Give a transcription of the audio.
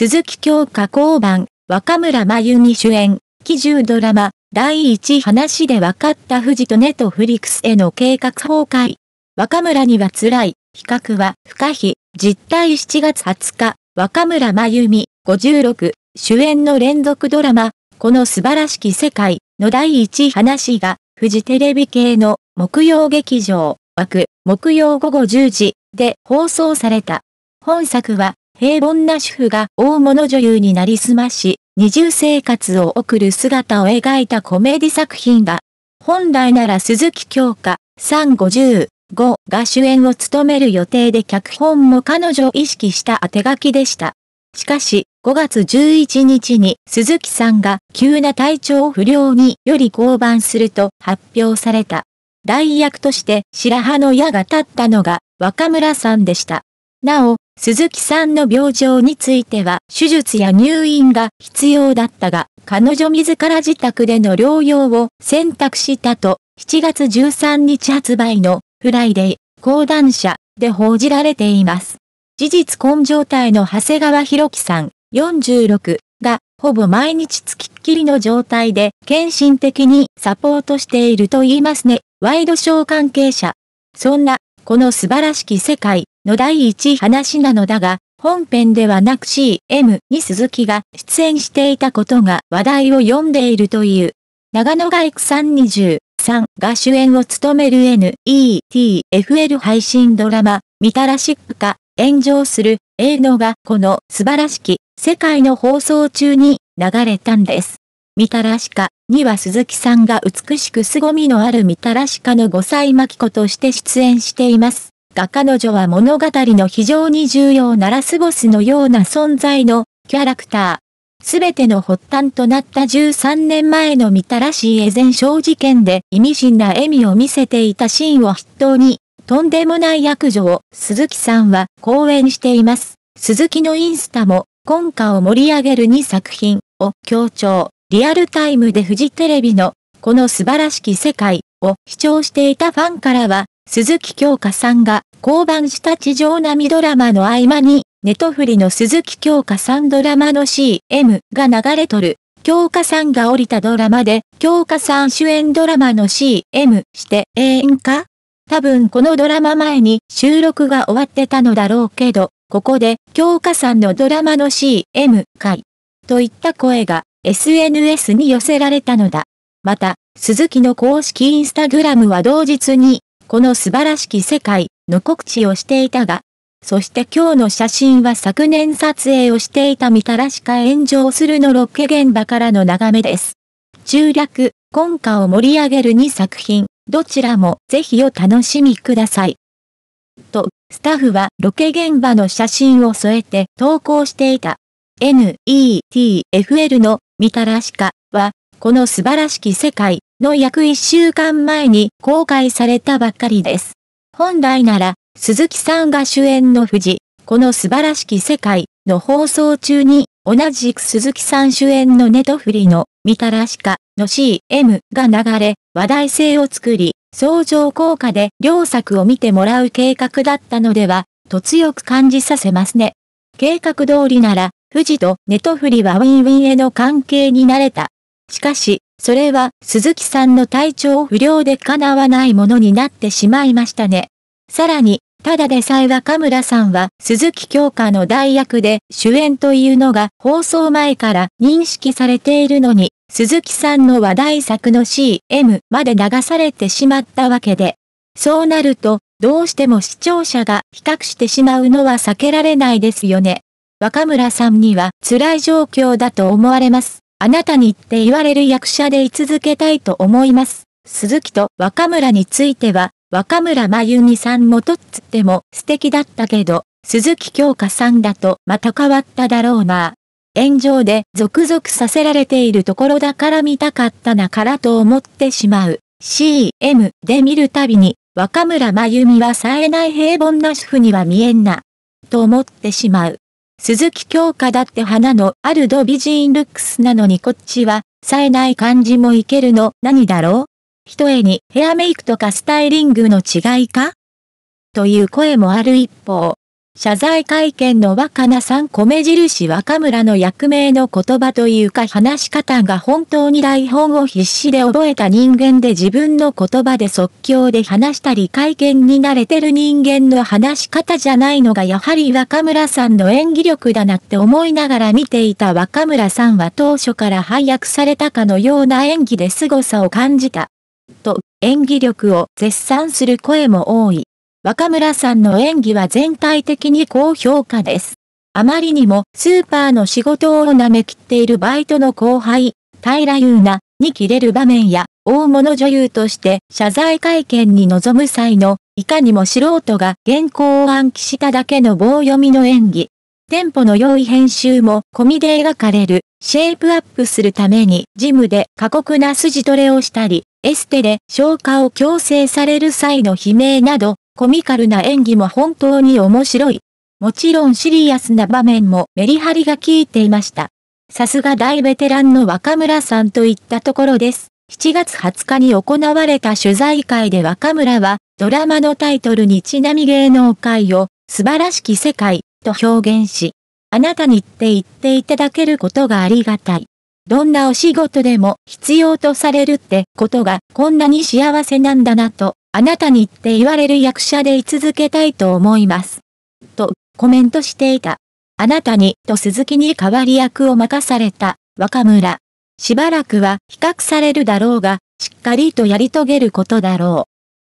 鈴木京香交番、若村真由美主演、奇獣ドラマ、第1話で分かった富士とネットフリックスへの計画崩壊。若村には辛い、比較は不可避、実態7月20日、若村真由美、56、主演の連続ドラマ、この素晴らしき世界の第1話が、フジテレビ系の木曜劇場枠、木曜午後10時で放送された。本作は平凡な主婦が大物女優になりすまし、二重生活を送る姿を描いたコメディ作品だ。本来なら鈴木京香、3 5 5が主演を務める予定で脚本も彼女を意識した当て書きでした。しかし、5月11日に鈴木さんが急な体調不良により降板すると発表された。代役として白羽の矢が立ったのが若村さんでした。なお、鈴木さんの病状については手術や入院が必要だったが、彼女自ら自宅での療養を選択したと、7月13日発売のフライデー、講談社で報じられています。事実根状態の長谷川博樹さん、46が、ほぼ毎日つきっきりの状態で、献身的にサポートしていると言いますね。ワイドショー関係者。そんな、この素晴らしき世界、の第一話なのだが、本編ではなく CM に鈴木が出演していたことが話題を読んでいるという。長野外区323が主演を務める NETFL 配信ドラマ、みたらしっか、炎上する映画がこの素晴らしき世界の放送中に流れたんです。みたらしかには鈴木さんが美しく凄みのあるみたらしかの5歳巻子として出演しています。が彼女は物語の非常に重要なラスボスのような存在のキャラクター。すべての発端となった13年前の見たらしいエゼン小事件で意味深な笑みを見せていたシーンを筆頭に、とんでもない悪女を鈴木さんは講演しています。鈴木のインスタも、今夏を盛り上げる2作品を強調、リアルタイムでフジテレビの、この素晴らしき世界を視聴していたファンからは、鈴木京香さんが降板した地上波ドラマの合間に、ネトフリの鈴木京香さんドラマの CM が流れとる。京香さんが降りたドラマで、京香さん主演ドラマの CM して永遠か多分このドラマ前に収録が終わってたのだろうけど、ここで京香さんのドラマの CM い。といった声が SNS に寄せられたのだ。また、鈴木の公式インスタグラムは同日にこの素晴らしき世界の告知をしていたが、そして今日の写真は昨年撮影をしていたみたらしか炎上するのロケ現場からの眺めです。中略、今夏を盛り上げる2作品、どちらもぜひお楽しみください。と、スタッフはロケ現場の写真を添えて投稿していた。NETFL のみたらしかこの素晴らしき世界の約1週間前に公開されたばっかりです。本来なら、鈴木さんが主演の富士、この素晴らしき世界の放送中に、同じく鈴木さん主演のネトフリの、みたらしか、の CM が流れ、話題性を作り、相乗効果で両作を見てもらう計画だったのでは、と強く感じさせますね。計画通りなら、富士とネトフリはウィンウィンへの関係になれたしかし、それは鈴木さんの体調不良で叶わないものになってしまいましたね。さらに、ただでさえ若村さんは鈴木京香の代役で主演というのが放送前から認識されているのに、鈴木さんの話題作の CM まで流されてしまったわけで。そうなると、どうしても視聴者が比較してしまうのは避けられないですよね。若村さんには辛い状況だと思われます。あなたにって言われる役者で居続けたいと思います。鈴木と若村については、若村真由美さんもとっつっても素敵だったけど、鈴木京香さんだとまた変わっただろうな。炎上で続々させられているところだから見たかったなからと思ってしまう。CM で見るたびに、若村真由美は冴えない平凡な主婦には見えんな。と思ってしまう。鈴木京香だって花のあるド美人ルックスなのにこっちは、冴えない感じもいけるの何だろうひとえにヘアメイクとかスタイリングの違いかという声もある一方、謝罪会見の若菜さん米印若村の役名の言葉というか話し方が本当に台本を必死で覚えた人間で自分の言葉で即興で話したり会見に慣れてる人間の話し方じゃないのがやはり若村さんの演技力だなって思いながら見ていた若村さんは当初から配役されたかのような演技で凄さを感じた。と、演技力を絶賛する声も多い。若村さんの演技は全体的に高評価です。あまりにもスーパーの仕事を舐めきっているバイトの後輩、平優奈に切れる場面や、大物女優として謝罪会見に臨む際の、いかにも素人が原稿を暗記しただけの棒読みの演技。テンポの良い編集も込みで描かれる、シェイプアップするためにジムで過酷な筋トレをしたり、エステで消化を強制される際の悲鳴など、コミカルな演技も本当に面白い。もちろんシリアスな場面もメリハリが効いていました。さすが大ベテランの若村さんといったところです。7月20日に行われた取材会で若村は、ドラマのタイトルにちなみ芸能界を、素晴らしき世界、と表現し、あなたにって言っていただけることがありがたい。どんなお仕事でも必要とされるってことがこんなに幸せなんだなとあなたにって言われる役者で居続けたいと思います。と、コメントしていた。あなたにと鈴木に代わり役を任された若村。しばらくは比較されるだろうが、しっかりとやり遂げることだろう。